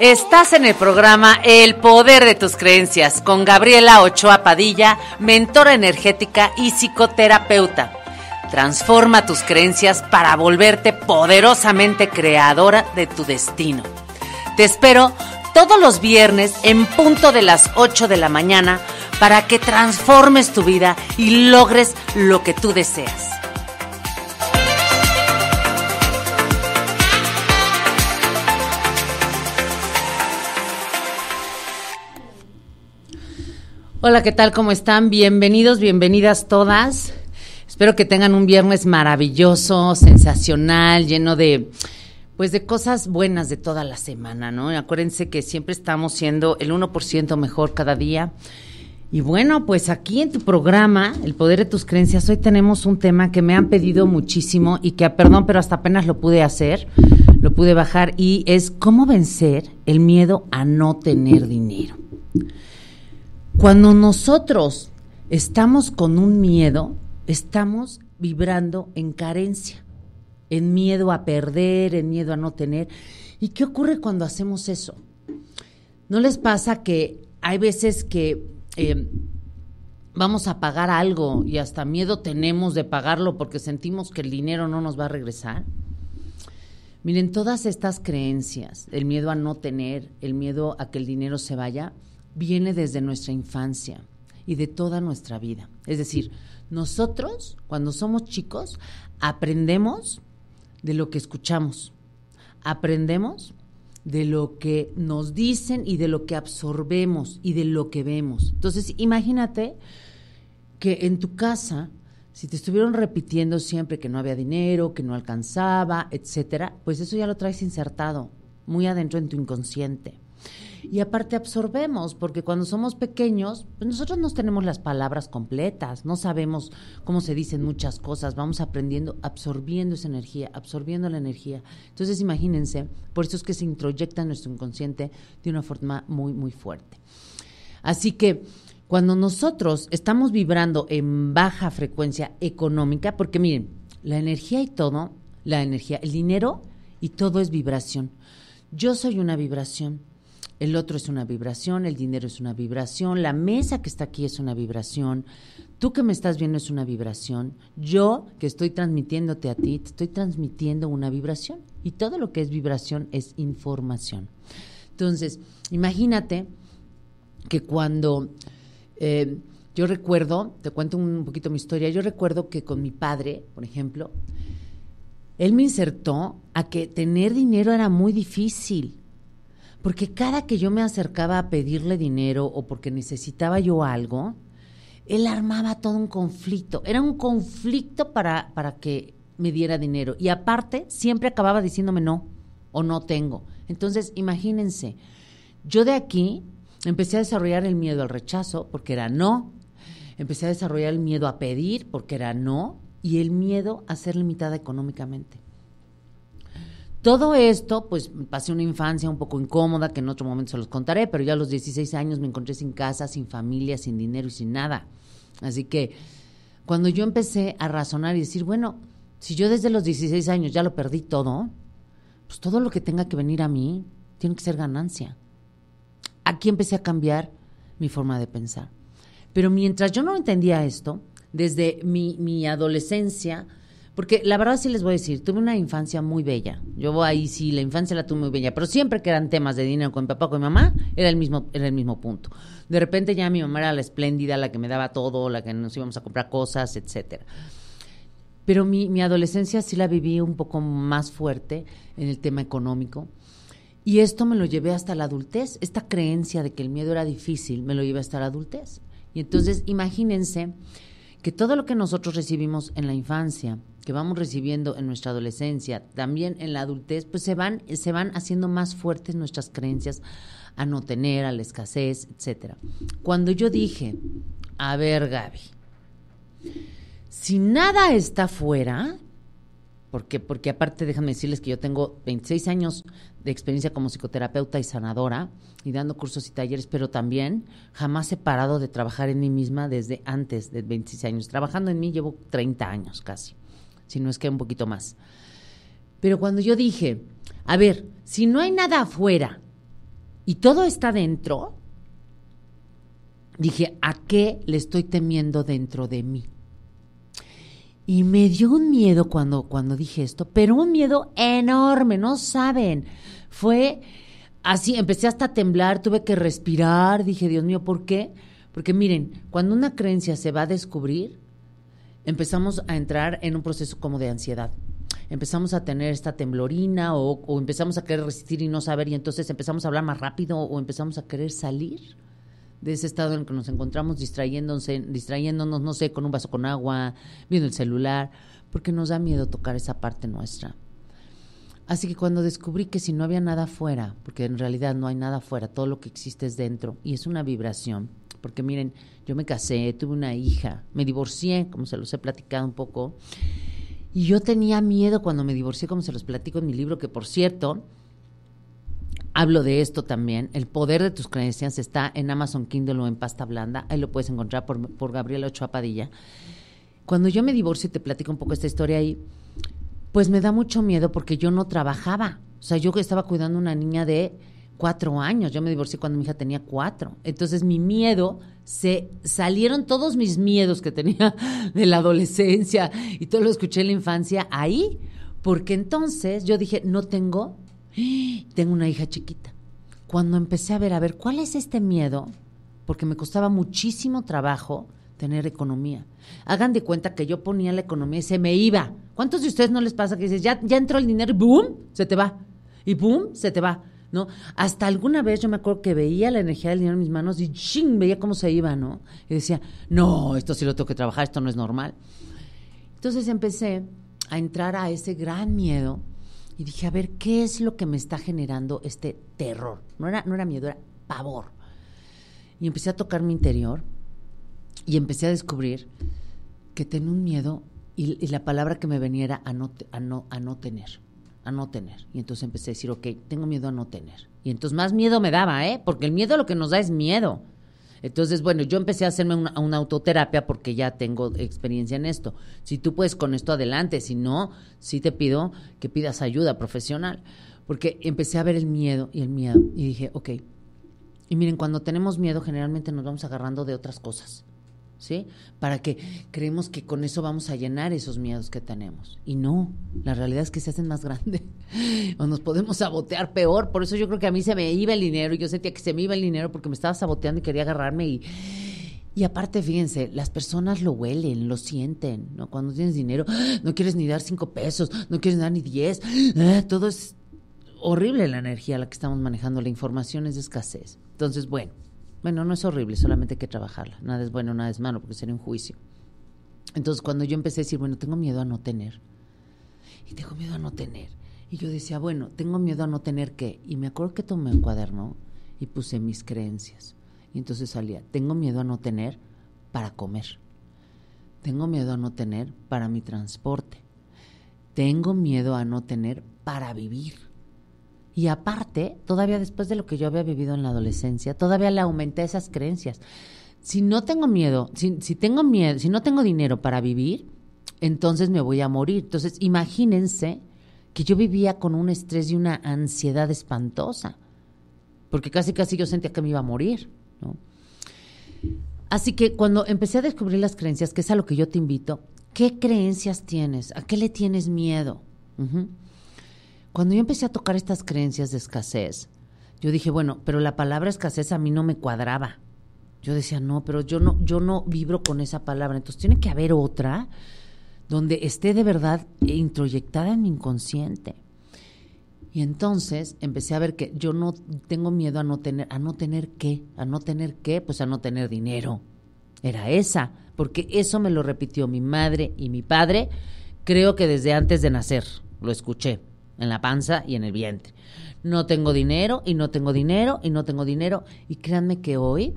Estás en el programa El Poder de tus Creencias con Gabriela Ochoa Padilla, mentora energética y psicoterapeuta. Transforma tus creencias para volverte poderosamente creadora de tu destino. Te espero todos los viernes en punto de las 8 de la mañana para que transformes tu vida y logres lo que tú deseas. Hola, ¿qué tal? ¿Cómo están? Bienvenidos, bienvenidas todas. Espero que tengan un viernes maravilloso, sensacional, lleno de pues de cosas buenas de toda la semana, ¿no? Acuérdense que siempre estamos siendo el 1% mejor cada día. Y bueno, pues aquí en tu programa, El Poder de tus Creencias, hoy tenemos un tema que me han pedido muchísimo y que, perdón, pero hasta apenas lo pude hacer, lo pude bajar, y es cómo vencer el miedo a no tener dinero. Cuando nosotros estamos con un miedo, estamos vibrando en carencia, en miedo a perder, en miedo a no tener. ¿Y qué ocurre cuando hacemos eso? ¿No les pasa que hay veces que em, vamos a pagar algo y hasta miedo tenemos de pagarlo porque sentimos que el dinero no nos va a regresar? Miren, todas estas creencias, el miedo a no tener, el miedo a que el dinero se vaya, viene desde nuestra infancia y de toda nuestra vida. Es decir, nosotros cuando somos chicos aprendemos de lo que escuchamos, aprendemos de lo que nos dicen y de lo que absorbemos y de lo que vemos. Entonces, imagínate que en tu casa, si te estuvieron repitiendo siempre que no había dinero, que no alcanzaba, etcétera, pues eso ya lo traes insertado muy adentro en tu inconsciente. Y aparte absorbemos, porque cuando somos pequeños, pues nosotros no tenemos las palabras completas, no sabemos cómo se dicen muchas cosas, vamos aprendiendo, absorbiendo esa energía, absorbiendo la energía. Entonces imagínense, por eso es que se introyecta en nuestro inconsciente de una forma muy, muy fuerte. Así que cuando nosotros estamos vibrando en baja frecuencia económica, porque miren, la energía y todo, la energía, el dinero y todo es vibración. Yo soy una vibración el otro es una vibración, el dinero es una vibración, la mesa que está aquí es una vibración, tú que me estás viendo es una vibración, yo que estoy transmitiéndote a ti, te estoy transmitiendo una vibración y todo lo que es vibración es información. Entonces, imagínate que cuando eh, yo recuerdo, te cuento un poquito mi historia, yo recuerdo que con mi padre, por ejemplo, él me insertó a que tener dinero era muy difícil porque cada que yo me acercaba a pedirle dinero o porque necesitaba yo algo, él armaba todo un conflicto. Era un conflicto para, para que me diera dinero. Y aparte, siempre acababa diciéndome no o no tengo. Entonces, imagínense, yo de aquí empecé a desarrollar el miedo al rechazo porque era no. Empecé a desarrollar el miedo a pedir porque era no. Y el miedo a ser limitada económicamente. Todo esto, pues pasé una infancia un poco incómoda, que en otro momento se los contaré, pero ya a los 16 años me encontré sin casa, sin familia, sin dinero y sin nada. Así que cuando yo empecé a razonar y decir, bueno, si yo desde los 16 años ya lo perdí todo, pues todo lo que tenga que venir a mí tiene que ser ganancia. Aquí empecé a cambiar mi forma de pensar. Pero mientras yo no entendía esto, desde mi, mi adolescencia, porque la verdad sí les voy a decir, tuve una infancia muy bella. Yo ahí sí, la infancia la tuve muy bella, pero siempre que eran temas de dinero con mi papá, con mi mamá, era el mismo, el mismo punto. De repente ya mi mamá era la espléndida, la que me daba todo, la que nos íbamos a comprar cosas, etcétera. Pero mi, mi adolescencia sí la viví un poco más fuerte en el tema económico. Y esto me lo llevé hasta la adultez. Esta creencia de que el miedo era difícil, me lo llevé hasta la adultez. Y entonces, imagínense que todo lo que nosotros recibimos en la infancia, que vamos recibiendo en nuestra adolescencia, también en la adultez, pues se van, se van haciendo más fuertes nuestras creencias a no tener, a la escasez, etcétera. Cuando yo dije, a ver, Gaby, si nada está fuera, porque, porque aparte déjame decirles que yo tengo 26 años de experiencia como psicoterapeuta y sanadora y dando cursos y talleres, pero también jamás he parado de trabajar en mí misma desde antes de 26 años. Trabajando en mí llevo 30 años casi, si no es que un poquito más. Pero cuando yo dije, a ver, si no hay nada afuera y todo está dentro, dije, ¿a qué le estoy temiendo dentro de mí? Y me dio un miedo cuando, cuando dije esto, pero un miedo enorme, no saben. Fue así, empecé hasta a temblar, tuve que respirar, dije, Dios mío, ¿por qué? Porque miren, cuando una creencia se va a descubrir, empezamos a entrar en un proceso como de ansiedad. Empezamos a tener esta temblorina o, o empezamos a querer resistir y no saber y entonces empezamos a hablar más rápido o empezamos a querer salir de ese estado en el que nos encontramos distrayéndonos, no sé, con un vaso con agua, viendo el celular, porque nos da miedo tocar esa parte nuestra. Así que cuando descubrí que si no había nada afuera, porque en realidad no hay nada afuera, todo lo que existe es dentro y es una vibración, porque miren, yo me casé, tuve una hija, me divorcié, como se los he platicado un poco, y yo tenía miedo cuando me divorcié, como se los platico en mi libro, que por cierto, hablo de esto también. El poder de tus creencias está en Amazon Kindle o en pasta blanda. Ahí lo puedes encontrar por, Gabriela Ochoa Padilla. Cuando yo me divorcio y te platico un poco esta historia ahí, pues me da mucho miedo porque yo no trabajaba. O sea, yo estaba cuidando a una niña de cuatro años. Yo me divorcié cuando mi hija tenía cuatro. Entonces mi miedo se salieron todos mis miedos que tenía de la adolescencia y todo lo escuché en la infancia ahí. Porque entonces yo dije, no tengo tengo una hija chiquita. Cuando empecé a ver, a ver, ¿cuál es este miedo? Porque me costaba muchísimo trabajo tener economía. Hagan de cuenta que yo ponía la economía y se me iba. ¿Cuántos de ustedes no les pasa que dices, ya, ya entró el dinero y boom, se te va? Y boom, se te va. ¿No? Hasta alguna vez yo me acuerdo que veía la energía del dinero en mis manos y ching, veía cómo se iba, ¿no? Y decía, no, esto sí lo tengo que trabajar, esto no es normal. Entonces empecé a entrar a ese gran miedo y dije, a ver, ¿qué es lo que me está generando este terror? No era, no era miedo, era pavor. Y empecé a tocar mi interior y empecé a descubrir que tenía un miedo y, la palabra que me venía era a no, no, a no tener, a no tener. Y entonces empecé a decir, ok, tengo miedo a no tener. Y entonces más miedo me daba, ¿eh? Porque el miedo lo que nos da es miedo. Entonces, bueno, yo empecé a hacerme una, autoterapia porque ya tengo experiencia en esto. Si tú puedes con esto adelante, si no, sí te pido que pidas ayuda profesional. Porque empecé a ver el miedo y el miedo y dije, ok. Y miren, cuando tenemos miedo generalmente nos vamos agarrando de otras cosas. ¿sí? Para que creemos que con eso vamos a llenar esos miedos que tenemos. Y no, la realidad es que se hacen más grandes o nos podemos sabotear peor. Por eso yo creo que a mí se me iba el dinero, yo sentía que se me iba el dinero porque me estaba saboteando y quería agarrarme y... Y aparte, fíjense, las personas lo huelen, lo sienten, ¿no? Cuando tienes dinero, ¡ah! no quieres ni dar cinco pesos, no quieres dar ni diez, ¡ah! todo es horrible la energía a la que estamos manejando, la información es de escasez. Entonces, bueno, bueno, no es horrible, solamente hay que trabajarla. Nada es bueno, nada es malo, porque sería un juicio. Entonces, cuando yo empecé a decir, bueno, tengo miedo a no tener. Y tengo miedo a no tener. Y yo decía, bueno, tengo miedo a no tener qué. Y me acuerdo que tomé un cuaderno y puse mis creencias. Y entonces salía, tengo miedo a no tener para comer. Tengo miedo a no tener para mi transporte. Tengo miedo a no tener para vivir. Y aparte, todavía después de lo que yo había vivido en la adolescencia, todavía le aumenté esas creencias. Si no tengo miedo, si, tengo miedo, si no tengo dinero para vivir, entonces me voy a morir. Entonces, imagínense que yo vivía con un estrés y una ansiedad espantosa, porque casi casi yo sentía que me iba a morir, ¿no? Así que cuando empecé a descubrir las creencias, que es a lo que yo te invito, ¿qué creencias tienes? ¿A qué le tienes miedo? Cuando yo empecé a tocar estas creencias de escasez, yo dije, bueno, pero la palabra escasez a mí no me cuadraba. Yo decía, no, pero yo no, yo no vibro con esa palabra. Entonces tiene que haber otra donde esté de verdad introyectada en mi inconsciente. Y entonces empecé a ver que yo no tengo miedo a no tener, a no tener qué, a no tener qué, pues a no tener dinero. Era esa, porque eso me lo repitió mi madre y mi padre, creo que desde antes de nacer, lo escuché en la panza y en el vientre. No tengo dinero y no tengo dinero y no tengo dinero. Y créanme que hoy,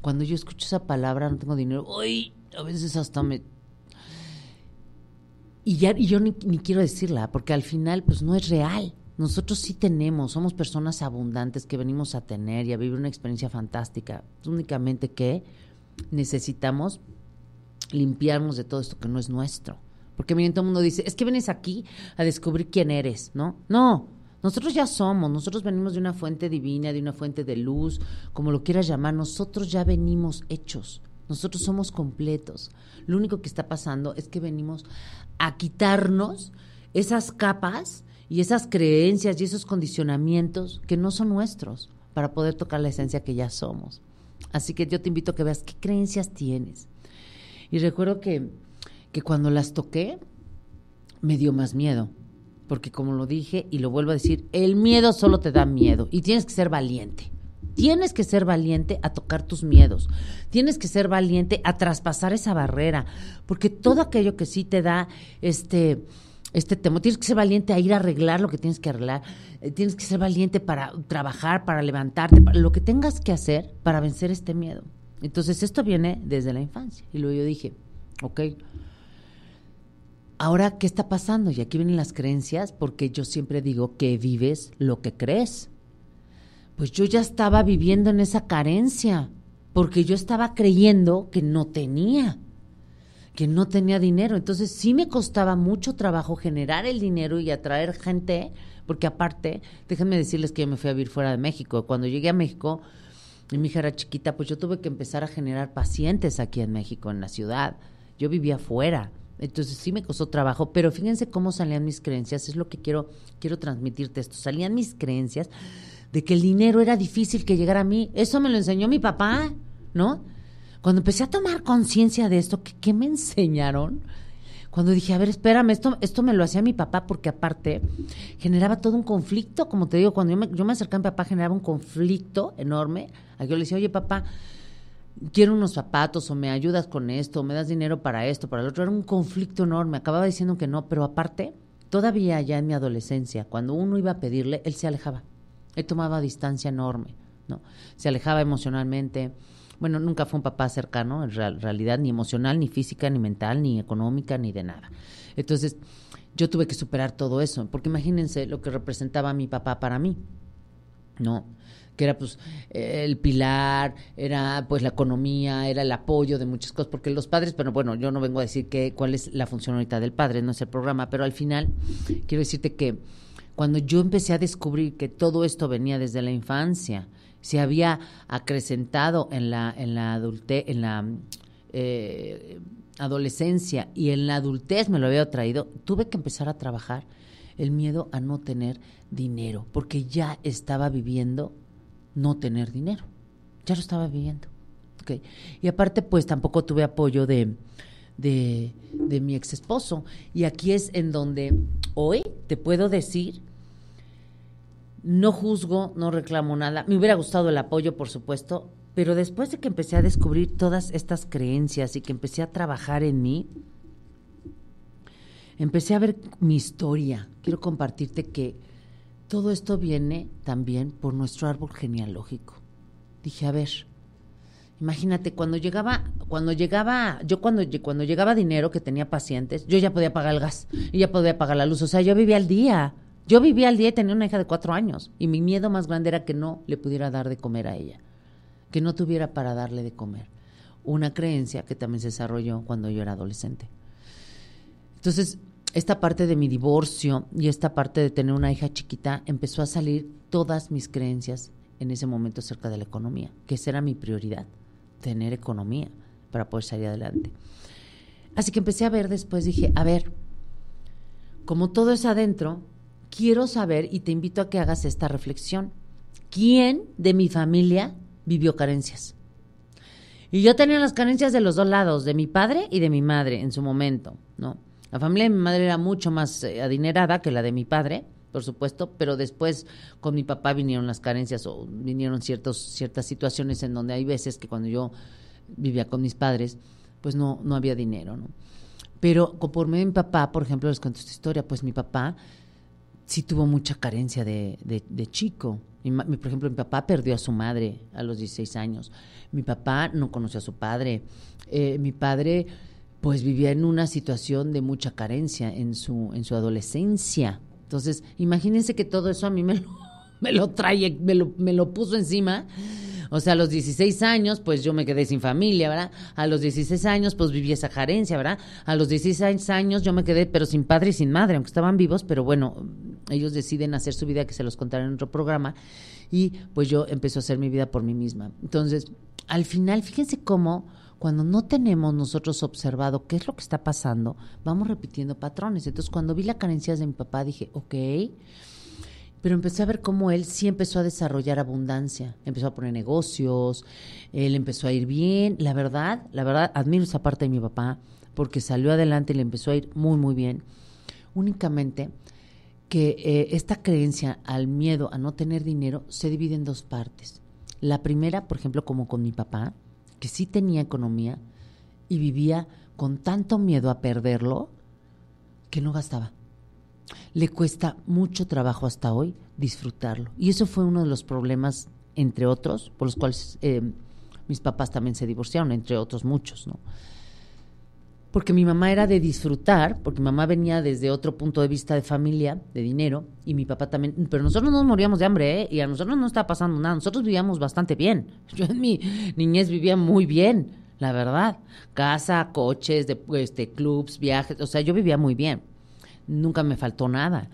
cuando yo escucho esa palabra, no tengo dinero, hoy a veces hasta me... Y, ya, yo ni, ni quiero decirla, porque al final pues no es real. Nosotros sí tenemos, somos personas abundantes que venimos a tener y a vivir una experiencia fantástica. Únicamente que necesitamos limpiarnos de todo esto que no es nuestro. Porque miren, todo el mundo dice, es que vienes aquí a descubrir quién eres, ¿no? No, nosotros ya somos, nosotros venimos de una fuente divina, de una fuente de luz, como lo quieras llamar, nosotros ya venimos hechos, nosotros somos completos. Lo único que está pasando es que venimos a quitarnos esas capas y esas creencias y esos condicionamientos que no son nuestros para poder tocar la esencia que ya somos. Así que yo te invito a que veas qué creencias tienes. Y recuerdo que que cuando las toqué me dio más miedo. Porque como lo dije y lo vuelvo a decir, el miedo solo te da miedo y tienes que ser valiente. Tienes que ser valiente a tocar tus miedos. Tienes que ser valiente a traspasar esa barrera, porque todo aquello que sí te da este este temor, tienes que ser valiente a ir a arreglar lo que tienes que arreglar. Eh, tienes que ser valiente para trabajar, para levantarte, para lo que tengas que hacer para vencer este miedo. Entonces, esto viene desde la infancia. Y luego yo dije, ok, Ahora, ¿qué está pasando? Y aquí vienen las creencias, porque yo siempre digo que vives lo que crees. Pues yo ya estaba viviendo en esa carencia, porque yo estaba creyendo que no tenía, que no tenía dinero. Entonces sí me costaba mucho trabajo generar el dinero y atraer gente, porque aparte, déjenme decirles que yo me fui a vivir fuera de México. Cuando llegué a México, y mi hija era chiquita, pues yo tuve que empezar a generar pacientes aquí en México, en la ciudad. Yo vivía afuera entonces sí me costó trabajo, pero fíjense cómo salían mis creencias, es lo que quiero, quiero transmitirte esto. Salían mis creencias de que el dinero era difícil que llegara a mí. Eso me lo enseñó mi papá, ¿no? Cuando empecé a tomar conciencia de esto, ¿qué, me enseñaron? Cuando dije, a ver, espérame, esto, esto me lo hacía mi papá porque aparte generaba todo un conflicto, como te digo, cuando yo me, yo acercaba a mi papá generaba un conflicto enorme. A yo le decía, oye papá, quiero unos zapatos o me ayudas con esto, o me das dinero para esto, para el otro. Era un conflicto enorme. Acababa diciendo que no, pero aparte, todavía ya en mi adolescencia, cuando uno iba a pedirle, él se alejaba. Él tomaba distancia enorme, ¿no? Se alejaba emocionalmente. Bueno, nunca fue un papá cercano, en realidad, ni emocional, ni física, ni mental, ni económica, ni de nada. Entonces, yo tuve que superar todo eso, porque imagínense lo que representaba mi papá para mí. No, que era pues eh, el pilar, era pues la economía, era el apoyo de muchas cosas, porque los padres, pero bueno, yo no vengo a decir que, cuál es la funcionalidad del padre, no es el programa, pero al final quiero decirte que cuando yo empecé a descubrir que todo esto venía desde la infancia, se había acrecentado en la, en la en la eh, adolescencia y en la adultez me lo había traído, tuve que empezar a trabajar el miedo a no tener dinero, porque ya estaba viviendo no tener dinero. Ya lo estaba viviendo. Y aparte, pues tampoco tuve apoyo de, de, de mi ex esposo. Y aquí es en donde hoy te puedo decir, no juzgo, no reclamo nada. Me hubiera gustado el apoyo, por supuesto, pero después de que empecé a descubrir todas estas creencias y que empecé a trabajar en mí, empecé a ver mi historia. Quiero compartirte que todo esto viene también por nuestro árbol genealógico. Dije, a ver, imagínate, cuando llegaba, cuando llegaba, yo cuando, cuando llegaba dinero que tenía pacientes, yo ya podía pagar el gas y ya podía pagar la luz. O sea, yo vivía al día. Yo vivía al día y tenía una hija de cuatro años. Y mi miedo más grande era que no le pudiera dar de comer a ella. Que no tuviera para darle de comer. Una creencia que también se desarrolló cuando yo era adolescente. Entonces, esta parte de mi divorcio y esta parte de tener una hija chiquita, empezó a salir todas mis creencias en ese momento acerca de la economía, que esa era mi prioridad, tener economía para poder salir adelante. Así que empecé a ver después, dije, a ver, como todo es adentro, quiero saber y te invito a que hagas esta reflexión. ¿Quién de mi familia vivió carencias? Y yo tenía las carencias de los dos lados, de mi padre y de mi madre en su momento, ¿no? La familia de mi madre era mucho más eh, adinerada que la de mi padre, por supuesto, pero después con mi papá vinieron las carencias o vinieron ciertas situaciones en donde hay veces que cuando yo vivía con mis padres, pues no, no había dinero, Pero por mi papá, por ejemplo, les cuento esta historia, pues mi papá sí tuvo mucha carencia de, chico. por ejemplo, mi papá perdió a su madre a los 16 años. Mi papá no conoció a su padre. Eh, mi padre pues vivía en una situación de mucha carencia en su, en su adolescencia. Entonces, imagínense que todo eso a mí me lo, me lo trae, me lo, me lo puso encima. O sea, a los 16 años, pues yo me quedé sin familia, ¿verdad? A los 16 años, pues viví esa carencia, ¿verdad? A los 16 años yo me quedé, pero sin padre y sin madre, aunque estaban vivos, pero bueno, ellos deciden hacer su vida, que se los contaré en otro programa, y pues yo empecé a hacer mi vida por mí misma. Entonces, al final, fíjense cómo cuando no tenemos nosotros observado qué es lo que está pasando, vamos repitiendo patrones. Entonces, cuando vi la carencia de mi papá, dije, ok, pero empecé a ver cómo él sí empezó a desarrollar abundancia, empezó a poner negocios, él empezó a ir bien, la verdad, la verdad, admiro esa parte de mi papá, porque salió adelante y le empezó a ir muy, muy bien. Únicamente que eh, esta creencia al miedo a no tener dinero se divide en dos partes. La primera, por ejemplo, como con mi papá, que sí tenía economía y vivía con tanto miedo a perderlo que no gastaba. Le cuesta mucho trabajo hasta hoy disfrutarlo. Y eso fue uno de los problemas, entre otros, por los cuales eh, mis papás también se divorciaron, entre otros muchos, ¿no? porque mi mamá era de disfrutar, porque mi mamá venía desde otro punto de vista de familia, de dinero, y mi papá también, pero nosotros no nos moríamos de hambre, ¿eh? y a nosotros no estaba pasando nada, nosotros vivíamos bastante bien. Yo en mi niñez vivía muy bien, la verdad. Casa, coches, de, este, clubs, viajes, o sea, yo vivía muy bien. Nunca me faltó nada.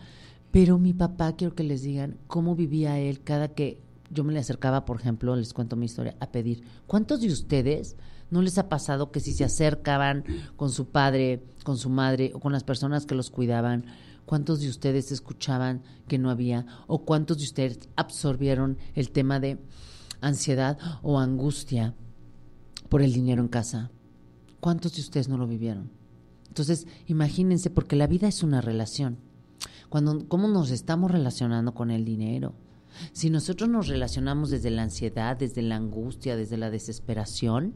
Pero mi papá, quiero que les digan cómo vivía él cada que yo me le acercaba, por ejemplo, les cuento mi historia, a pedir, ¿cuántos de ustedes ¿No les ha pasado que si se acercaban con su padre, con su madre o con las personas que los cuidaban, cuántos de ustedes escuchaban que no había o cuántos de ustedes absorbieron el tema de ansiedad o angustia por el dinero en casa? ¿Cuántos de ustedes no lo vivieron? Entonces, imagínense, porque la vida es una relación. Cuando, ¿Cómo nos estamos relacionando con el dinero? Si nosotros nos relacionamos desde la ansiedad, desde la angustia, desde la desesperación,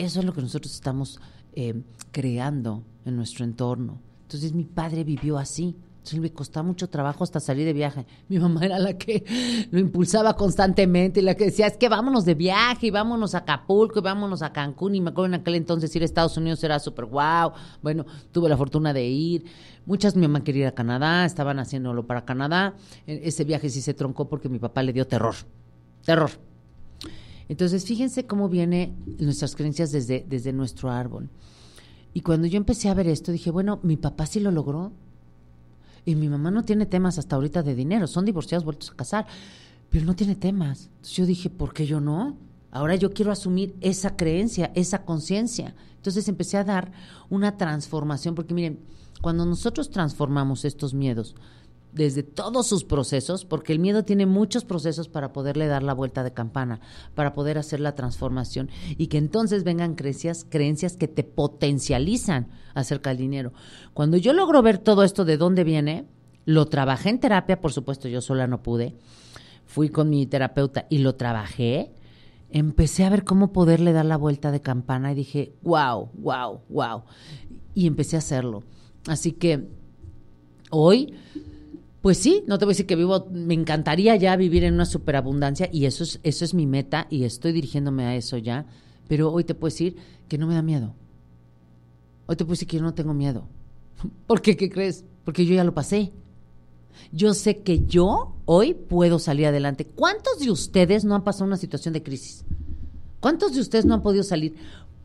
eso es lo que nosotros estamos eh, creando en nuestro entorno. Entonces mi padre vivió así. Entonces me costaba mucho trabajo hasta salir de viaje. Mi mamá era la que lo impulsaba constantemente, la que decía, es que vámonos de viaje, y vámonos a Acapulco, vámonos a Cancún. Y me acuerdo en aquel entonces ir a Estados Unidos era súper guau. Bueno, tuve la fortuna de ir. Muchas, mi mamá quería ir a Canadá, estaban haciéndolo para Canadá. E, ese viaje sí se troncó porque mi papá le dio terror. Terror entonces, fíjense cómo vienen nuestras creencias desde, desde nuestro árbol. Y cuando yo empecé a ver esto, dije, bueno, mi papá sí lo logró. Y mi mamá no tiene temas hasta ahorita de dinero. Son divorciados, vueltos a casar. Pero no tiene temas. Entonces yo dije, ¿por qué yo no? Ahora yo quiero asumir esa creencia, esa conciencia. Entonces empecé a dar una transformación, porque miren, cuando nosotros transformamos estos miedos, desde todos sus procesos, porque el miedo tiene muchos procesos para poderle dar la vuelta de campana, para poder hacer la transformación y que entonces vengan creencias, creencias que te potencializan acerca del dinero. Cuando yo logro ver todo esto de dónde viene, lo trabajé en terapia, por supuesto yo sola no pude, fui con mi terapeuta y lo trabajé, empecé a ver cómo poderle dar la vuelta de campana y dije, wow, wow, wow, y empecé a hacerlo. Así que hoy pues sí, no te voy a decir que vivo, me encantaría ya vivir en una superabundancia y eso es, eso es mi meta y estoy dirigiéndome a eso ya, pero hoy te puedo decir que no me da miedo. Hoy te puedo decir que yo no tengo miedo. ¿Por qué? ¿Qué crees? Porque yo ya lo pasé. Yo sé que yo hoy puedo salir adelante. ¿Cuántos de ustedes no han pasado una situación de crisis? ¿Cuántos de ustedes no han podido salir?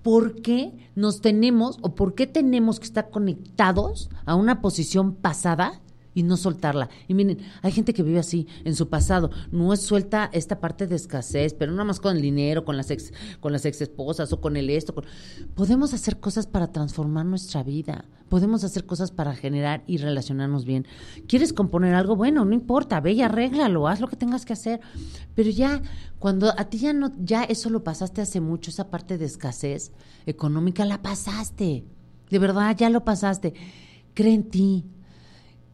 ¿Por qué nos tenemos o por qué tenemos que estar conectados a una posición pasada y no soltarla. Y miren, hay gente que vive así en su pasado, no es suelta esta parte de escasez, pero nada más con el dinero, con las ex, con las ex esposas o con el esto. Podemos hacer cosas para transformar nuestra vida, podemos hacer cosas para generar y relacionarnos bien. ¿Quieres componer algo? Bueno, no importa, bella y arréglalo, haz lo que tengas que hacer. Pero ya, cuando a ti ya no, ya eso lo pasaste hace mucho, esa parte de escasez económica la pasaste. De verdad, ya lo pasaste. Cree en ti,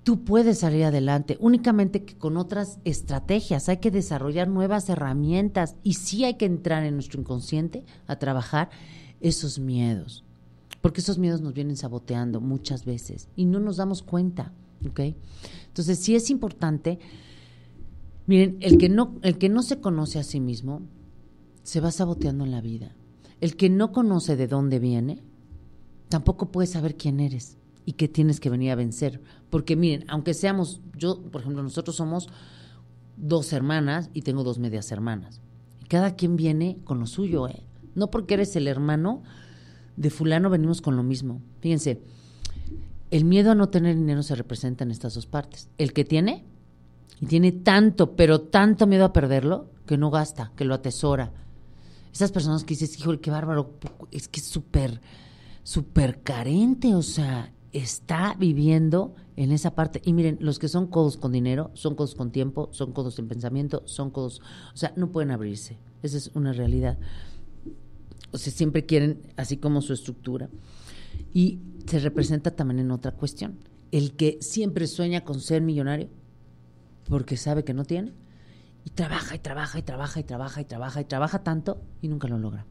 tú puedes salir adelante, únicamente que con otras estrategias. Hay que desarrollar nuevas herramientas y sí hay que entrar en nuestro inconsciente a trabajar esos miedos, porque esos miedos nos vienen saboteando muchas veces y no nos damos cuenta, ¿ok? Entonces sí es importante, miren, el que no, el que no se conoce a sí mismo se va saboteando en la vida. El que no conoce de dónde viene, tampoco puede saber quién eres y que tienes que venir a vencer. Porque miren, aunque seamos, yo, por ejemplo, nosotros somos dos hermanas y tengo dos medias hermanas. Cada quien viene con lo suyo, ¿eh? No porque eres el hermano de fulano venimos con lo mismo. Fíjense, el miedo a no tener dinero se representa en estas dos partes. El que tiene, y tiene tanto, pero tanto miedo a perderlo, que no gasta, que lo atesora. Esas personas que dices, híjole, qué bárbaro, es que es súper, súper carente, o sea, está viviendo en esa parte. Y miren, los que son codos con dinero, son codos con tiempo, son codos sin pensamiento, son codos, o sea, no pueden abrirse. Esa es una realidad. O sea, siempre quieren así como su estructura. Y se representa también en otra cuestión. El que siempre sueña con ser millonario porque sabe que no tiene. Y trabaja y trabaja y trabaja y trabaja y trabaja y trabaja tanto y nunca lo logra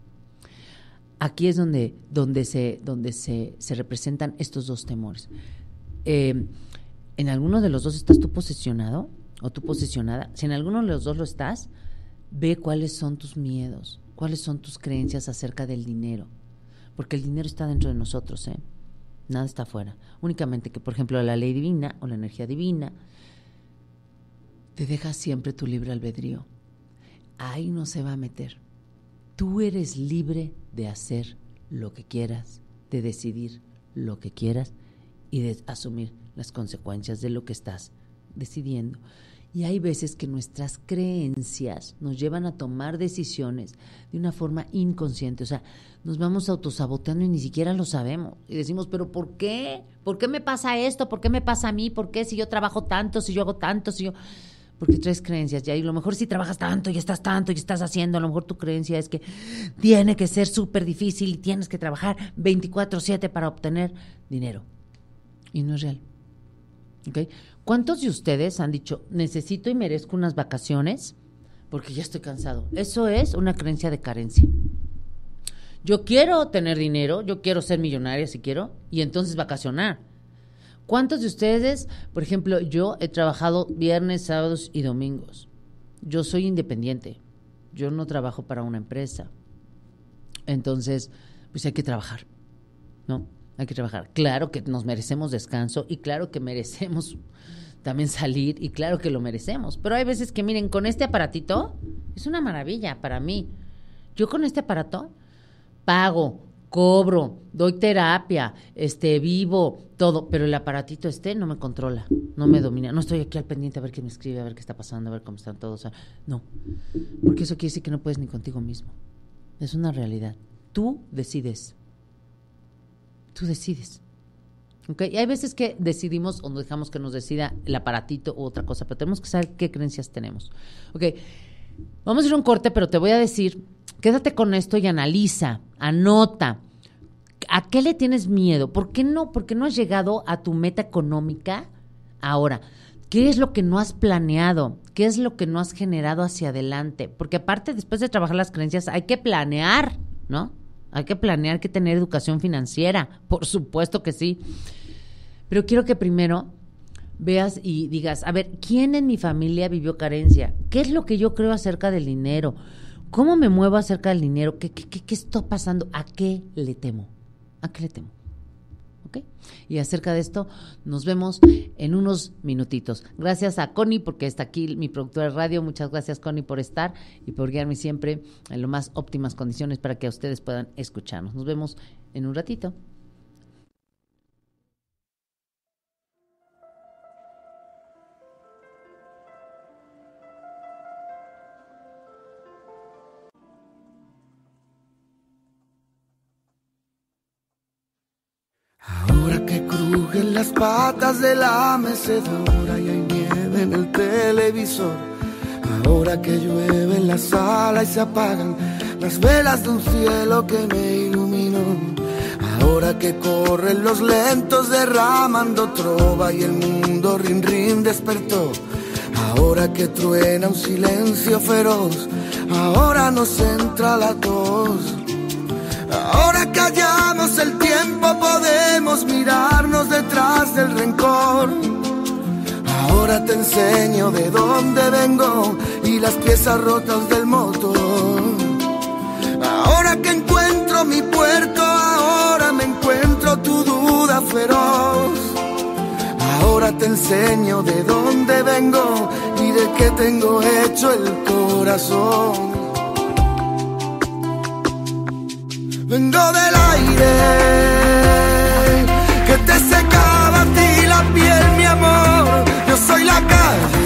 aquí es donde, donde, se, donde se, representan estos dos temores. Eh, en alguno de los dos estás tú posesionado o tú posesionada. Si en alguno de los dos lo estás, ve cuáles son tus miedos, cuáles son tus creencias acerca del dinero. Porque el dinero está dentro de nosotros, ¿eh? Nada está afuera. Únicamente que, por ejemplo, la ley divina o la energía divina te deja siempre tu libre albedrío. Ahí no se va a meter. Tú eres libre de hacer lo que quieras, de decidir lo que quieras y de asumir las consecuencias de lo que estás decidiendo. Y hay veces que nuestras creencias nos llevan a tomar decisiones de una forma inconsciente. O sea, nos vamos autosaboteando y ni siquiera lo sabemos. Y decimos, pero ¿por qué? ¿Por qué me pasa esto? ¿Por qué me pasa a mí? ¿Por qué si yo trabajo tanto, si yo hago tanto, si yo porque tres creencias, ya, y a lo mejor si trabajas tanto y estás tanto y estás haciendo, a lo mejor tu creencia es que tiene que ser súper difícil y tienes que trabajar 24/7 para obtener dinero. Y no es real. ¿Cuántos de ustedes han dicho, necesito y merezco unas vacaciones porque ya estoy cansado? Eso es una creencia de carencia. Yo quiero tener dinero, yo quiero ser millonaria si quiero, y entonces vacacionar. ¿Cuántos de ustedes, por ejemplo, yo he trabajado viernes, sábados y domingos? Yo soy independiente. Yo no trabajo para una empresa. Entonces, pues hay que trabajar, ¿no? Hay que trabajar. Claro que nos merecemos descanso y claro que merecemos también salir y claro que lo merecemos. Pero hay veces que, miren, con este aparatito es una maravilla para mí. Yo con este aparato pago cobro, doy terapia, este, vivo, todo, pero el aparatito este no me controla, no me domina, no estoy aquí al pendiente a ver qué me escribe, a ver qué está pasando, a ver cómo están todos, no, porque eso quiere decir que no puedes ni contigo mismo, es una realidad, tú decides, tú decides. Okay. Y hay veces que decidimos o dejamos que nos decida el aparatito u otra cosa, pero tenemos que saber qué creencias tenemos. Ok, vamos a ir a un corte, pero te voy a decir, quédate con esto y analiza anota. ¿A qué le tienes miedo? ¿Por qué no? ¿Porque no has llegado a tu meta económica ahora? ¿Qué es lo que no has planeado? ¿Qué es lo que no has generado hacia adelante? Porque aparte, después de trabajar las creencias, hay que planear, ¿no? Hay que planear, que tener educación financiera, por supuesto que sí. Pero quiero que primero veas y digas, a ver, ¿quién en mi familia vivió carencia? ¿Qué es lo que yo creo acerca del dinero? ¿Cómo me muevo acerca del dinero? ¿Qué, qué, está pasando? ¿A qué le temo? ¿A qué le temo? ¿Ok? Y acerca de esto, nos vemos en unos minutitos. Gracias a Connie, porque está aquí mi productora de radio. Muchas gracias, Connie, por estar y por guiarme siempre en lo más óptimas condiciones para que ustedes puedan escucharnos. Nos vemos en un ratito. de la mecedora y hay nieve en el televisor. Ahora que llueve en la sala y se apagan las velas de un cielo que me iluminó. Ahora que corren los lentos derramando trova y el mundo rin rin despertó. Ahora que truena un silencio feroz, ahora nos entra la tos. Ahora callamos el podemos mirarnos detrás del rencor. Ahora te enseño de dónde vengo y las piezas rotas del motor. Ahora que encuentro mi puerto, ahora me encuentro tu duda feroz. Ahora te enseño de dónde vengo y de qué tengo hecho el corazón. Vengo del aire que te secaba a ti la piel, mi amor. Yo soy la calle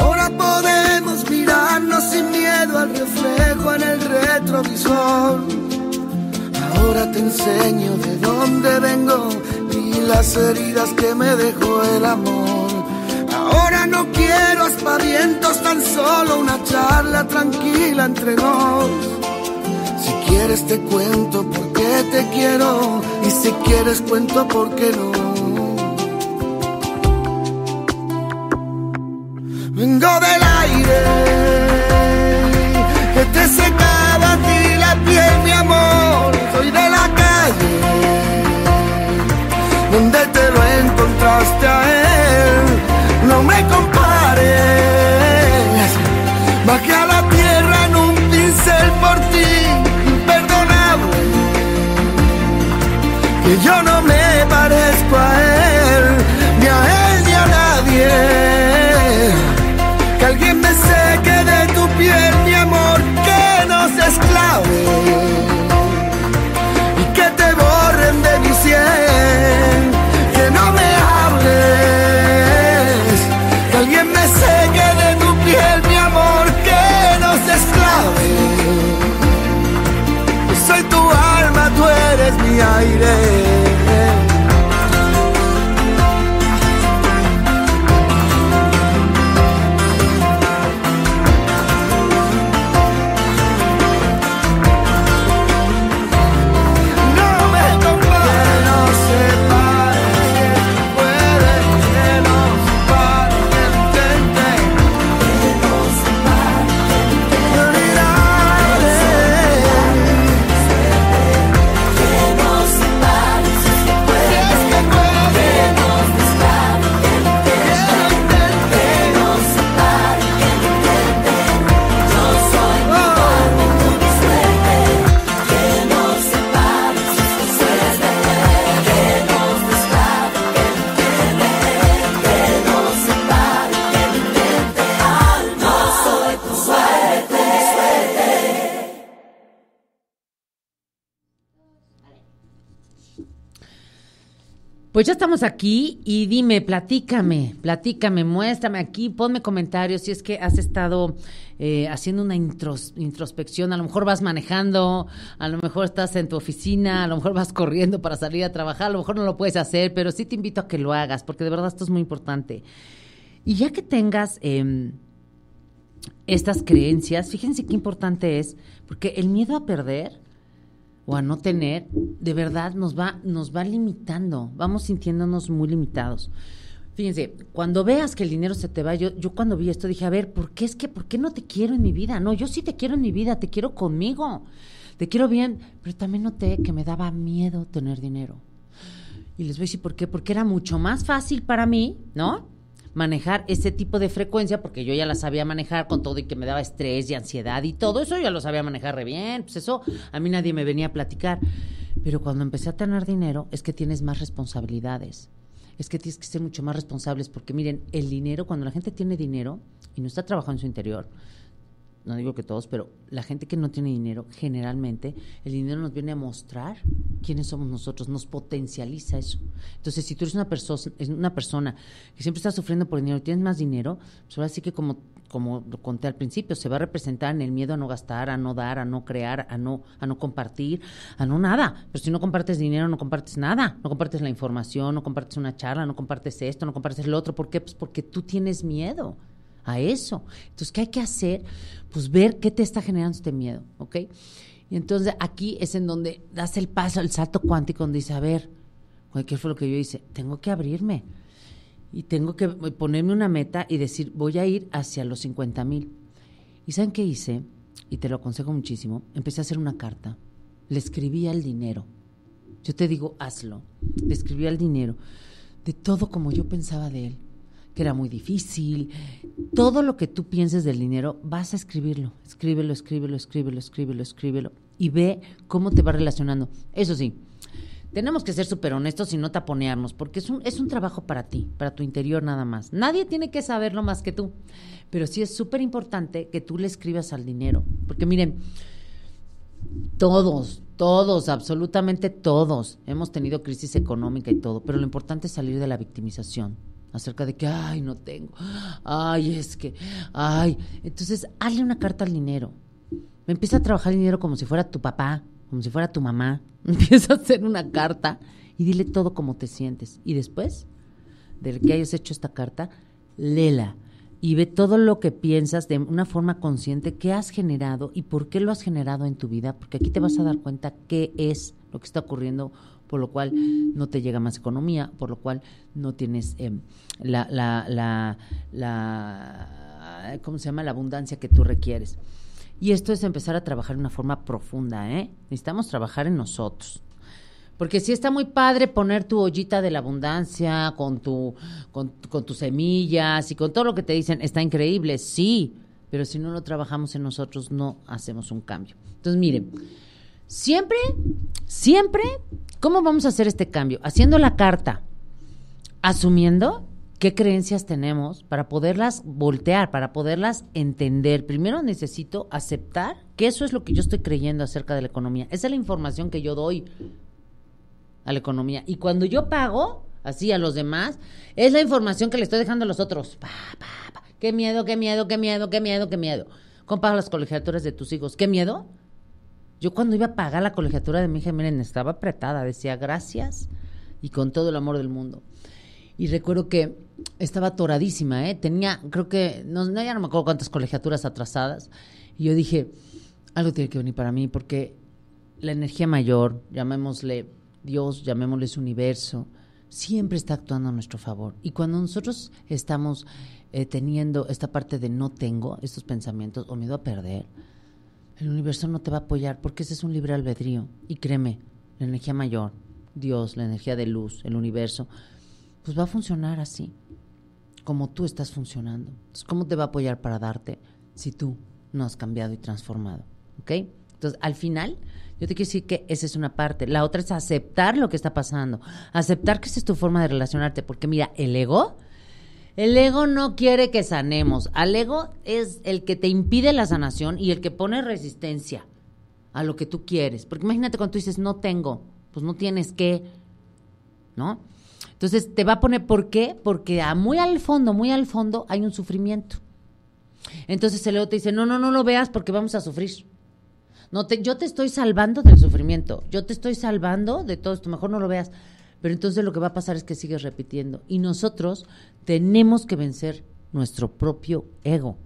Ahora podemos mirarnos sin miedo al reflejo en el retrovisor. Ahora te enseño de dónde vengo y las heridas que me dejó el amor. Ahora no quiero aspavientos, tan solo una charla tranquila entre nos. Si quieres te cuento por qué te quiero y si quieres cuento por qué no. Pues ya estamos aquí y dime, platícame, platícame, muéstrame aquí, ponme comentarios si es que has estado eh, haciendo una introspección, a lo mejor vas manejando, a lo mejor estás en tu oficina, a lo mejor vas corriendo para salir a trabajar, a lo mejor no lo puedes hacer, pero sí te invito a que lo hagas, porque de verdad esto es muy importante. Y ya que tengas em, estas creencias, fíjense qué importante es, porque el miedo a perder o a no tener, de verdad nos va, nos va limitando, vamos sintiéndonos muy limitados. Fíjense, cuando veas que el dinero se te va, yo, yo cuando vi esto dije, a ver, ¿por qué es que, por qué no te quiero en mi vida? No, yo sí te quiero en mi vida, te quiero conmigo, te quiero bien, pero también noté que me daba miedo tener dinero. Y les voy a decir por qué, porque era mucho más fácil para mí, ¿no? manejar ese tipo de frecuencia, porque yo ya la sabía manejar con todo y que me daba estrés y ansiedad y todo eso, ya lo sabía manejar re bien, pues eso a mí nadie me venía a platicar. Pero cuando empecé a tener dinero es que tienes más responsabilidades. Es que tienes que ser mucho más responsables porque miren, el dinero, cuando la gente tiene dinero y no está trabajando en su interior, no digo que todos, pero la gente que no tiene dinero, generalmente el dinero nos viene a mostrar quiénes somos nosotros, nos potencializa eso. Entonces, si tú eres una, persona, que siempre está sufriendo por dinero y tienes más dinero, pues ahora sí que como, como lo conté al principio, se va a representar en el miedo a no gastar, a no dar, a no crear, a no, a no compartir, a no nada. Pero si no compartes dinero, no compartes nada, no compartes la información, no compartes una charla, no compartes esto, no compartes lo otro. ¿Por qué? Pues porque tú tienes miedo a eso. Entonces, ¿qué hay que hacer? Pues ver qué te está generando este miedo, ¿ok? Y entonces aquí es en donde das el paso, el salto cuántico, donde dices, a ver, cualquier fue lo que yo hice? Tengo que abrirme y tengo que ponerme una meta y decir, voy a ir hacia los 50 mil. ¿Y saben qué hice? Y te lo aconsejo muchísimo. Empecé a hacer una carta. Le escribí al dinero. Yo te digo, hazlo. Le escribí al dinero. De todo como yo pensaba de él que era muy difícil. Todo lo que tú pienses del dinero, vas a escribirlo. Escríbelo, escríbelo, escríbelo, escríbelo, escríbelo. Y ve cómo te va relacionando. Eso sí, tenemos que ser súper honestos y no taponearnos, porque es un, es un trabajo para ti, para tu interior nada más. Nadie tiene que saberlo más que tú. Pero sí es súper importante que tú le escribas al dinero. Porque miren, todos, todos, absolutamente todos hemos tenido crisis económica y todo, pero lo importante es salir de la victimización acerca de que, ay, no tengo, ay, es que, ay. Entonces, hazle una carta al dinero. me Empieza a trabajar el dinero como si fuera tu papá, como si fuera tu mamá. Empieza a hacer una carta y dile todo como te sientes. Y después de que hayas hecho esta carta, léela y ve todo lo que piensas de una forma consciente, qué has generado y por qué lo has generado en tu vida, porque aquí te vas a dar cuenta qué es lo que está ocurriendo, por lo cual no te llega más economía, por lo cual no tienes em, la, la, la, ¿cómo se llama?, la abundancia que tú requieres. Y esto es empezar a trabajar de una forma profunda, ¿eh? Necesitamos trabajar en nosotros. Porque sí está muy padre poner tu ollita de la abundancia con, tu, con, con tus semillas y con todo lo que te dicen. Está increíble, sí, pero si no lo trabajamos en nosotros no hacemos un cambio. Entonces, miren, siempre, siempre, ¿cómo vamos a hacer este cambio? Haciendo la carta, asumiendo qué creencias tenemos para poderlas voltear, para poderlas entender. Primero necesito aceptar que eso es lo que yo estoy creyendo acerca de la economía. Esa es la información que yo doy a la economía. Y cuando yo pago así a los demás, es la información que le estoy dejando a los otros. Qué miedo, qué miedo, qué miedo, qué miedo, qué miedo. ¿Cómo pago las colegiaturas de tus hijos? ¿Qué miedo? Yo cuando iba a pagar la colegiatura de mi hija, miren, estaba apretada, decía gracias y con todo el amor del mundo. Y recuerdo que estaba atoradísima, ¿eh? Tenía, creo que, no, ya no me acuerdo cuántas colegiaturas atrasadas. Y yo dije, algo tiene que venir para mí porque la energía mayor, llamémosle Dios, llamémosles universo, siempre está actuando a nuestro favor. Y cuando nosotros estamos eh, teniendo esta parte de no tengo, estos pensamientos o miedo a perder, el universo no te va a apoyar porque ese es un libre albedrío. Y créeme, la energía mayor, Dios, la energía de luz, el universo, pues va a funcionar así, como tú estás funcionando. Entonces, ¿cómo te va a apoyar para darte si tú no has cambiado y transformado? ¿Ok? Entonces, al final, yo te quiero decir que esa es una parte. La otra es aceptar lo que está pasando. Aceptar que esa es tu forma de relacionarte. Porque mira, el ego, el ego no quiere que sanemos. Al ego es el que te impide la sanación y el que pone resistencia a lo que tú quieres. Porque imagínate cuando tú dices, no tengo, pues no tienes que, ¿no? Entonces te va a poner, ¿por qué? Porque muy al fondo, muy al fondo hay un sufrimiento. Entonces el ego te dice, no, no, no lo veas porque vamos a sufrir. No te, yo te estoy salvando del sufrimiento, yo te estoy salvando de todo esto, mejor no lo veas. Pero entonces lo que va a pasar es que sigues repitiendo. Y nosotros tenemos que vencer nuestro propio ego,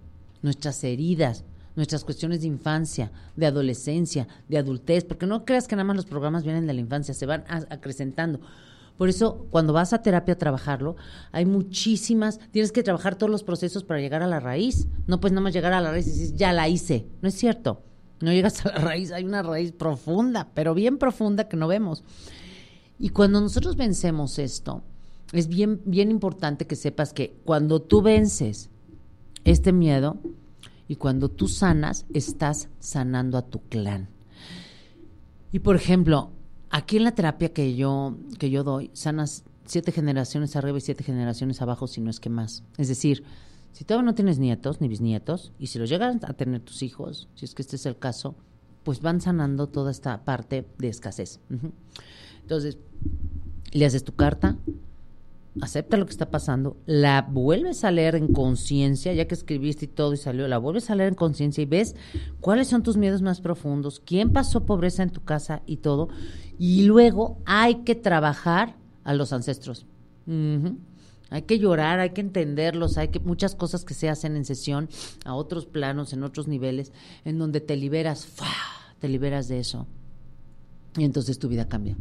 nuestras heridas, nuestras cuestiones de infancia, de adolescencia, de adultez, porque no creas que nada más los programas vienen de la infancia, se van acrecentando. Por eso, cuando vas a terapia a trabajarlo, hay muchísimas, tienes que trabajar todos los procesos para llegar a la raíz. No pues nada más llegar a la raíz y decir, ya la hice. No es cierto. No llegas a la raíz, hay una raíz profunda, pero bien profunda que no vemos. Y cuando nosotros vencemos esto, es bien, bien importante que sepas que cuando tú vences este miedo y cuando tú sanas, estás sanando a tu clan. Y por ejemplo, aquí en la terapia que yo, que yo doy, sanas siete generaciones arriba y siete generaciones abajo, si no es que más. Es decir, si todavía no tienes nietos ni bisnietos, y si los llegan a tener tus hijos, si es que este es el caso, pues van sanando toda esta parte de escasez. Entonces, le haces tu carta, acepta lo que está pasando, la vuelves a leer en conciencia, ya que escribiste y todo y salió, la vuelves a leer en conciencia y ves cuáles son tus miedos más profundos, quién pasó pobreza en tu casa y todo. Y luego hay que trabajar a los ancestros hay que llorar, hay que entenderlos, hay que muchas cosas que se hacen en sesión a otros planos, en otros niveles, en donde te liberas, te liberas de eso. Y entonces tu vida cambia.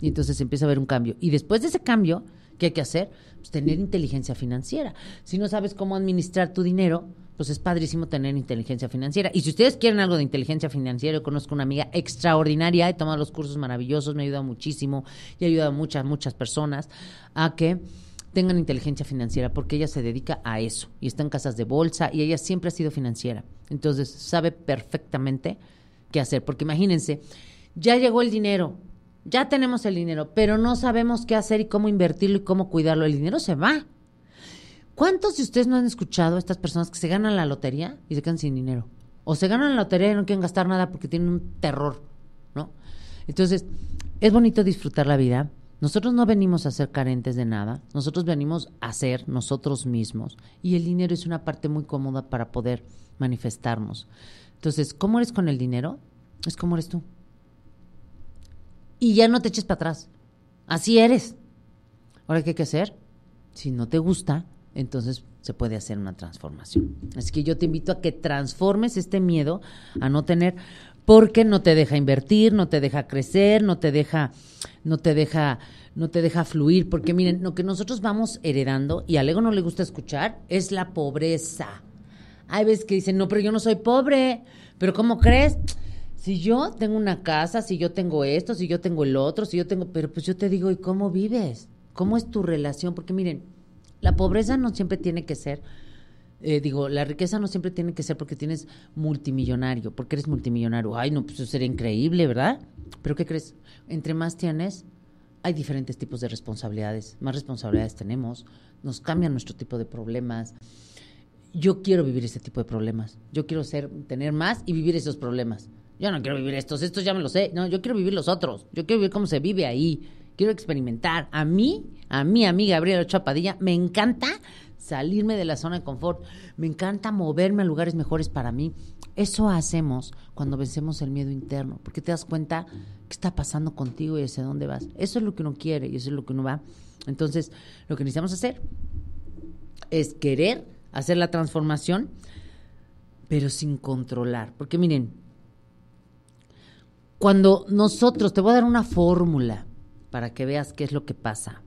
Y entonces empieza a haber un cambio. Y después de ese cambio, ¿qué hay que hacer? Pues tener inteligencia financiera. Si no sabes cómo administrar tu dinero, pues es padrísimo tener inteligencia financiera. Y si ustedes quieren algo de inteligencia financiera, yo conozco una amiga extraordinaria, he tomado los cursos maravillosos, me ha ayudado muchísimo y ha ayudado a muchas, muchas personas a que tengan inteligencia financiera, porque ella se dedica a eso y está en casas de bolsa y ella siempre ha sido financiera. Entonces sabe perfectamente qué hacer, porque imagínense, ya llegó el dinero, ya tenemos el dinero, pero no sabemos qué hacer y cómo invertirlo y cómo cuidarlo. El dinero se va. ¿Cuántos de ustedes no han escuchado a estas personas que se ganan la lotería y se quedan sin dinero? O se ganan la lotería y no quieren gastar nada porque tienen un terror, ¿no? Entonces, es bonito disfrutar la vida nosotros no venimos a ser carentes de nada, nosotros venimos a ser nosotros mismos y el dinero es una parte muy cómoda para poder manifestarnos. Entonces, ¿cómo eres con el dinero? Es como eres tú. Y ya no te eches para atrás. Así eres. Ahora, ¿qué hay que hacer? Si no te gusta, entonces se puede hacer una transformación. Así que yo te invito a que transformes este miedo a no tener porque no te deja invertir, no te deja crecer, no te deja, no te deja, no te deja fluir, porque miren, lo que nosotros vamos heredando, y al ego no le gusta escuchar, es la pobreza. Hay veces que dicen, no, pero yo no soy pobre, pero ¿cómo crees? Si yo tengo una casa, si yo tengo esto, si yo tengo el otro, si yo tengo, pero pues yo te digo, ¿y cómo vives? ¿Cómo es tu relación? Porque miren, la pobreza no siempre tiene que ser eh, digo, la riqueza no siempre tiene que ser porque tienes multimillonario, porque eres multimillonario. Ay, no, pues eso sería increíble, ¿verdad? Pero ¿qué crees? Entre más tienes, hay diferentes tipos de responsabilidades, más responsabilidades tenemos, nos cambian nuestro tipo de problemas. Yo quiero vivir ese tipo de problemas. Yo quiero ser, tener más y vivir esos problemas. Yo no quiero vivir estos, estos ya me los sé. No, yo quiero vivir los otros. Yo quiero vivir cómo se vive ahí. Quiero experimentar. A mí, a mí, a mí, Gabriela Chapadilla, me encanta salirme de la zona de confort, me encanta moverme a lugares mejores para mí. Eso hacemos cuando vencemos el miedo interno, porque te das cuenta qué está pasando contigo y hacia dónde vas. Eso es lo que uno quiere y eso es lo que uno va. Entonces, lo que necesitamos hacer es querer hacer la transformación, pero sin controlar. Porque miren, cuando nosotros, te voy a dar una fórmula para que veas qué es lo que pasa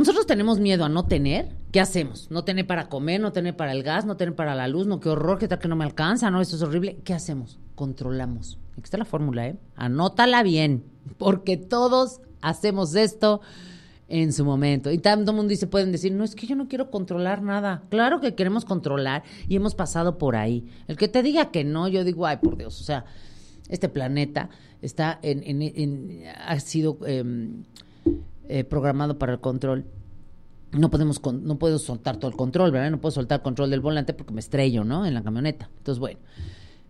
nosotros tenemos miedo a no tener, ¿qué hacemos? No tener para comer, no tener para el gas, no tener para la luz, no, qué horror, que tal que no me alcanza, no, eso es horrible. ¿Qué hacemos? Controlamos. Aquí está la fórmula, ¿eh? Anótala bien, porque todos hacemos esto en su momento. Y tanto mundo dice, pueden decir, no, es que yo no quiero controlar nada. Claro que queremos controlar y hemos pasado por ahí. El que te diga que no, yo digo, ay, por Dios, o sea, este planeta está en, ha sido... Em, eh, programado para el control. No podemos no puedo soltar todo el control, ¿verdad? No puedo soltar el control del volante porque me estrello, ¿no? En la camioneta. Entonces, bueno.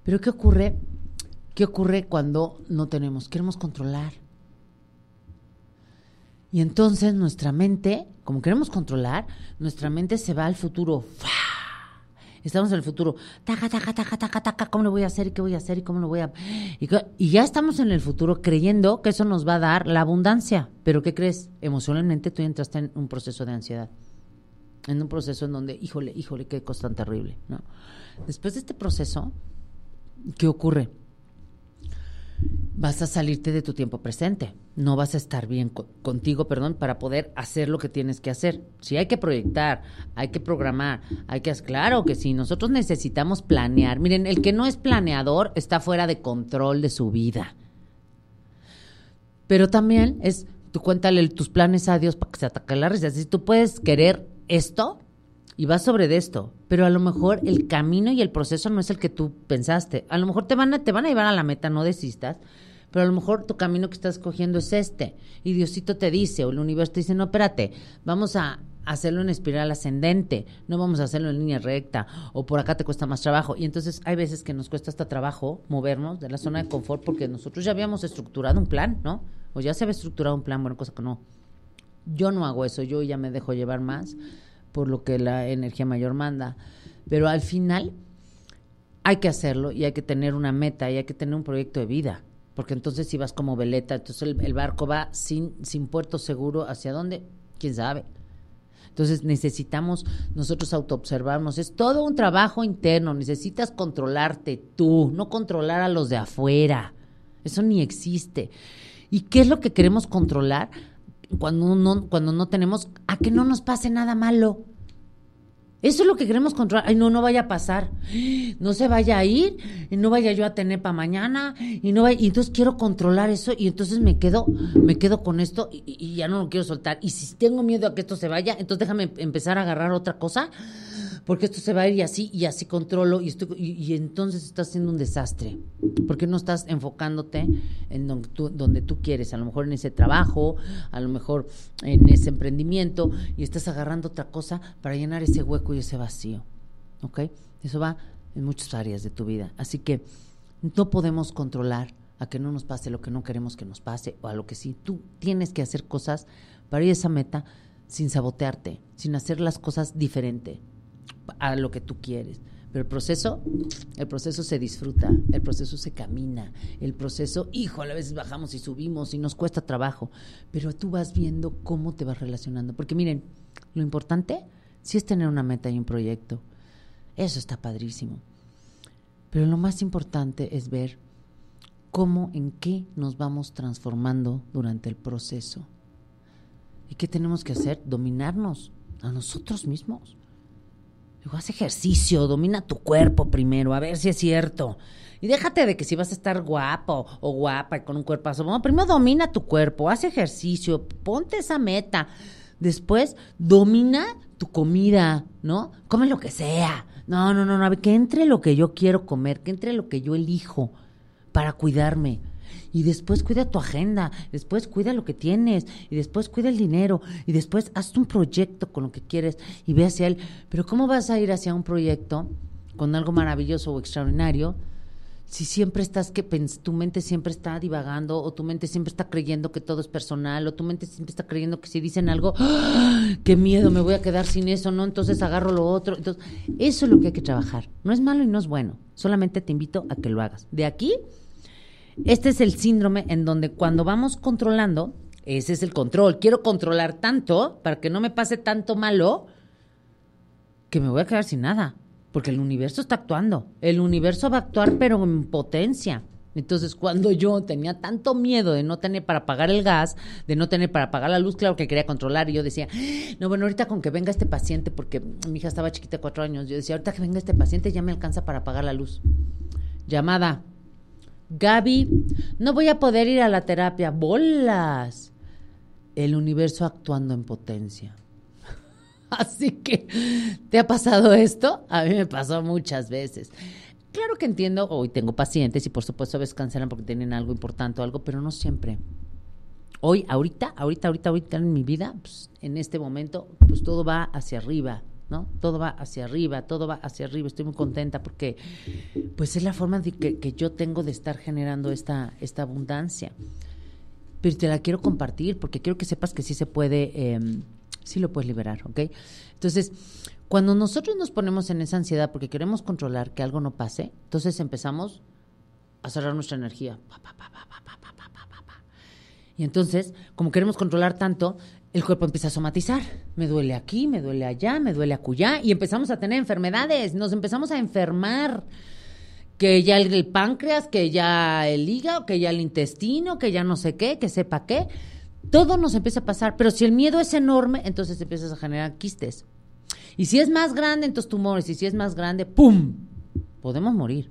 Pero ¿qué ocurre? ¿Qué ocurre cuando no tenemos? Queremos controlar. Y entonces nuestra mente, como queremos controlar, nuestra mente se va al futuro estamos en el futuro. Taca, taca, taca, taca, taca, ¿cómo lo voy a hacer? ¿Qué voy a hacer? ¿Cómo lo voy a...? Y, ya estamos en el futuro creyendo que eso nos va a dar la abundancia. Pero ¿qué crees? Emocionalmente tú entraste en un proceso de ansiedad. En un proceso en donde, híjole, híjole, qué cosa tan terrible, Después de este proceso, ¿qué ocurre? vas a salirte de tu tiempo presente. No vas a estar bien contigo, perdón, para poder hacer lo que tienes que hacer. Sí, hay que proyectar, hay que programar, hay que... Claro que sí, nosotros necesitamos planear. Miren, el que no es planeador está fuera de control de su vida. Pero también es, tú cuéntale tus planes a Dios para que se ataque la risa. Si tú puedes querer esto y vas sobre de esto, pero a lo mejor el camino y el proceso no es el que tú pensaste. A lo mejor te van a, te van a llevar a la meta, no desistas pero a lo mejor tu camino que estás cogiendo es este. Y Diosito te dice, o el universo te dice, no, espérate, vamos a hacerlo en espiral ascendente, no vamos a hacerlo en línea recta, o por acá te cuesta más trabajo. Y entonces hay veces que nos cuesta hasta trabajo movernos de la zona de confort porque nosotros ya habíamos estructurado un plan, ¿no? O ya se había estructurado un plan, bueno, cosa que no. Yo no hago eso, yo ya me dejo llevar más por lo que la energía mayor manda. Pero al final hay que hacerlo y hay que tener una meta y hay que tener un proyecto de vida porque entonces si vas como veleta, entonces el, barco va sin, sin puerto seguro, ¿hacia dónde? ¿Quién sabe? Entonces necesitamos nosotros autoobservarnos. Es todo un trabajo interno. Necesitas controlarte tú, no controlar a los de afuera. Eso ni existe. ¿Y qué es lo que queremos controlar cuando no, cuando no tenemos a que no nos pase nada malo? Eso es lo que queremos controlar. Ay, no, no vaya a pasar. No se vaya a ir, y no vaya yo a tener para mañana, y no vaya, y entonces quiero controlar eso, y entonces me quedo, me quedo con esto, y, y ya no lo quiero soltar. Y si tengo miedo a que esto se vaya, entonces déjame empezar a agarrar otra cosa porque esto se va a ir y así, y así controlo, y, y, entonces estás haciendo un desastre, porque no estás enfocándote en donde tú, quieres, a lo mejor en ese trabajo, a lo mejor en ese emprendimiento, y estás agarrando otra cosa para llenar ese hueco y ese vacío. ¿Ok? Eso va en muchas áreas de tu vida. Así que no podemos controlar a que no nos pase lo que no queremos que nos pase o a lo que sí. Tú tienes que hacer cosas para ir a esa meta sin sabotearte, sin hacer las cosas diferente, a lo que tú quieres. Pero el proceso, el proceso se disfruta, el proceso se camina, el proceso, hijo a veces bajamos y subimos y nos cuesta trabajo, pero tú vas viendo cómo te vas relacionando. Porque miren, lo importante si es tener una meta y un proyecto. Eso está padrísimo. Pero lo más importante es ver cómo, en qué nos vamos transformando durante el proceso. ¿Y qué tenemos que hacer? Dominarnos a nosotros mismos Digo, haz ejercicio, domina tu cuerpo primero, a ver si es cierto. Y déjate de que si vas a estar guapo o guapa y con un cuerpazo, primero domina tu cuerpo, haz ejercicio, ponte esa meta. Después domina tu comida, ¿no? Come lo que sea. No, no, no, no, que entre lo que yo quiero comer, que entre lo que yo elijo para cuidarme y después cuida tu agenda, después cuida lo que tienes, y después cuida el dinero, y después haz un proyecto con lo que quieres y ve hacia él. Pero ¿cómo vas a ir hacia un proyecto con algo maravilloso o extraordinario? Si siempre estás que tu mente siempre está divagando o tu mente siempre está creyendo que todo es personal o tu mente siempre está creyendo que si dicen algo, ¡ah! qué miedo, me voy a quedar sin eso, no, entonces agarro lo otro. Entonces, eso es lo que hay que trabajar. No es malo y no es bueno. Solamente te invito a que lo hagas. De aquí este es el síndrome en donde cuando vamos controlando, ese es el control. Quiero controlar tanto para que no me pase tanto malo que me voy a quedar sin nada. Porque el universo está actuando. El universo va a actuar, pero en potencia. Entonces, cuando yo tenía tanto miedo de no tener para pagar el gas, de no tener para pagar la luz, claro que quería controlar. Y yo decía, ah, no, bueno, ahorita con que venga este paciente, porque mi hija estaba chiquita, cuatro años, yo decía, ahorita que venga este paciente ya me alcanza para pagar la luz. Llamada, Gaby, no voy a poder ir a la terapia. ¡Bolas! El universo actuando en potencia. Así que, ¿te ha pasado esto? A mí me pasó muchas veces. Claro que entiendo, hoy tengo pacientes y por supuesto a veces cancelan porque tienen algo importante o algo, pero no siempre. Hoy, ahorita, ahorita, ahorita, ahorita en mi vida, pues, en este momento, pues todo va hacia arriba, todo va hacia arriba, todo va hacia arriba. Estoy muy contenta porque, pues, es la forma de que, yo tengo de estar generando esta, esta abundancia. Pero te la quiero compartir porque quiero que sepas que sí se puede, em, sí lo puedes liberar, ¿ok? Entonces, cuando nosotros nos ponemos en esa ansiedad porque queremos controlar que algo no pase, entonces empezamos a cerrar nuestra energía. y entonces, como queremos controlar tanto, el cuerpo empieza a somatizar. Me duele aquí, me duele allá, me duele acullá y empezamos a tener enfermedades, nos empezamos a enfermar. Que ya el, páncreas, que ya el hígado, que ya el intestino, que ya no sé qué, que sepa qué. Todo nos empieza a pasar, pero si el miedo es enorme, entonces empiezas a generar quistes. Y si es más grande, entonces tumores. Y si es más grande, ¡pum! Podemos morir.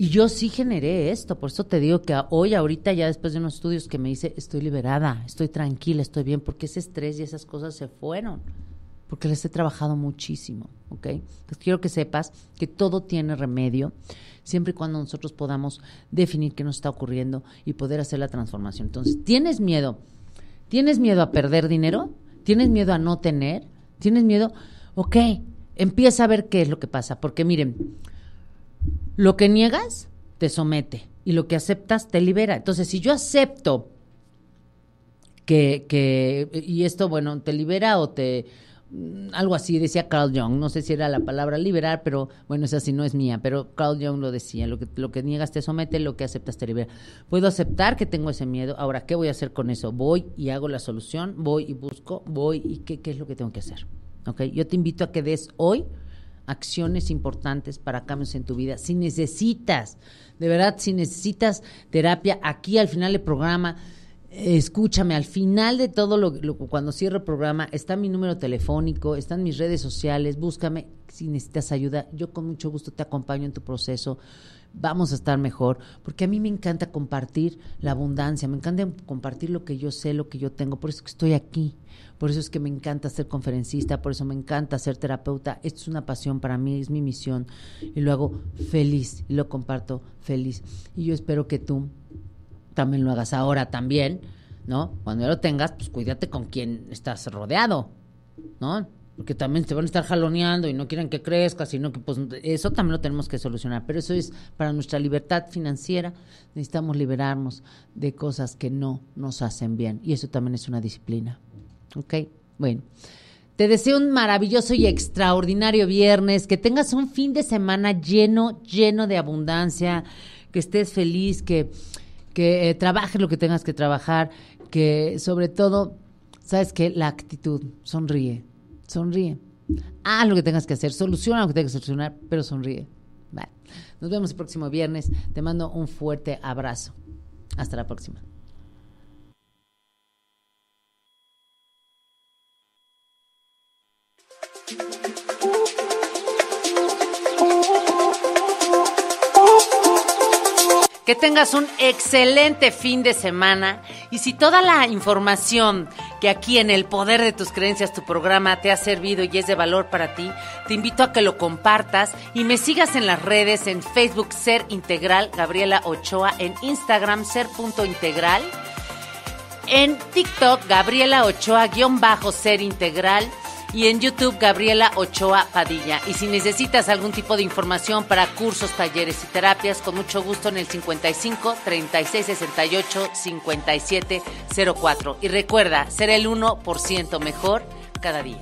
Y yo sí generé esto, por eso te digo que hoy, ahorita, ya después de unos estudios que me hice, estoy liberada, estoy tranquila, estoy bien, porque ese estrés y esas cosas se fueron, porque les he trabajado muchísimo, ¿ok? Entonces quiero que sepas que todo tiene remedio, siempre y cuando nosotros podamos definir qué nos está ocurriendo y poder hacer la transformación. Entonces, ¿tienes miedo? ¿Tienes miedo a perder dinero? ¿Tienes miedo a no tener? ¿Tienes miedo? Ok, empieza a ver qué es lo que pasa, porque miren, lo que niegas te somete y lo que aceptas te libera. Entonces, si yo acepto que, que y esto, bueno, te libera o te, mm, algo así decía Carl Jung, no sé si era la palabra liberar, pero bueno, es así no es mía, pero Carl Jung lo decía, lo que, lo que niegas te somete, lo que aceptas te libera. Puedo aceptar que tengo ese miedo, ahora, ¿qué voy a hacer con eso? Voy y hago la solución, voy y busco, voy y qué, qué es lo que tengo que hacer. ¿Ok? Yo te invito a que des hoy acciones importantes para cambios en tu vida. Si necesitas, de verdad, si necesitas terapia, aquí al final del programa, escúchame, al final de todo, lo, cuando cierre el programa, está mi número telefónico, están mis redes sociales, búscame si necesitas ayuda. Yo con mucho gusto te acompaño en tu proceso. Vamos a estar mejor, porque a mí me encanta compartir la abundancia, me encanta compartir lo que yo sé, lo que yo tengo, por eso estoy aquí, por eso es que me encanta ser conferencista, por eso me encanta ser terapeuta, esto es una pasión para mí, es mi misión y lo hago feliz lo comparto feliz. Y yo espero que tú también lo hagas ahora también, ¿no? Cuando ya lo tengas, pues cuídate con quien estás rodeado, ¿no? Porque también te van a estar jaloneando y no quieren que crezcas, sino que pues eso también lo tenemos que solucionar. Pero eso es para nuestra libertad financiera, necesitamos liberarnos de cosas que no nos hacen bien. Y eso también es una disciplina. ¿Ok? Bueno. Te deseo un maravilloso y extraordinario viernes, que tengas un fin de semana lleno, lleno de abundancia, que estés feliz, que, que eh, trabajes lo que tengas que trabajar, que sobre todo, sabes que la actitud, sonríe, sonríe. Haz lo que tengas que hacer, soluciona lo que tengas que solucionar, pero sonríe. Vale. Nos vemos el próximo viernes. Te mando un fuerte abrazo. Hasta la próxima. Que tengas un excelente fin de semana. Y si toda la información que aquí en El Poder de tus Creencias, tu programa, te ha servido y es de valor para ti, te invito a que lo compartas y me sigas en las redes en Facebook Ser Integral Gabriela Ochoa, en Instagram Ser.integral, en TikTok Gabriela Ochoa-Ser Integral y en YouTube Gabriela Ochoa Padilla. Y si necesitas algún tipo de información para cursos, talleres y terapias, con mucho gusto en el 55 36 68 57 04. Y recuerda, ser el 1% mejor cada día.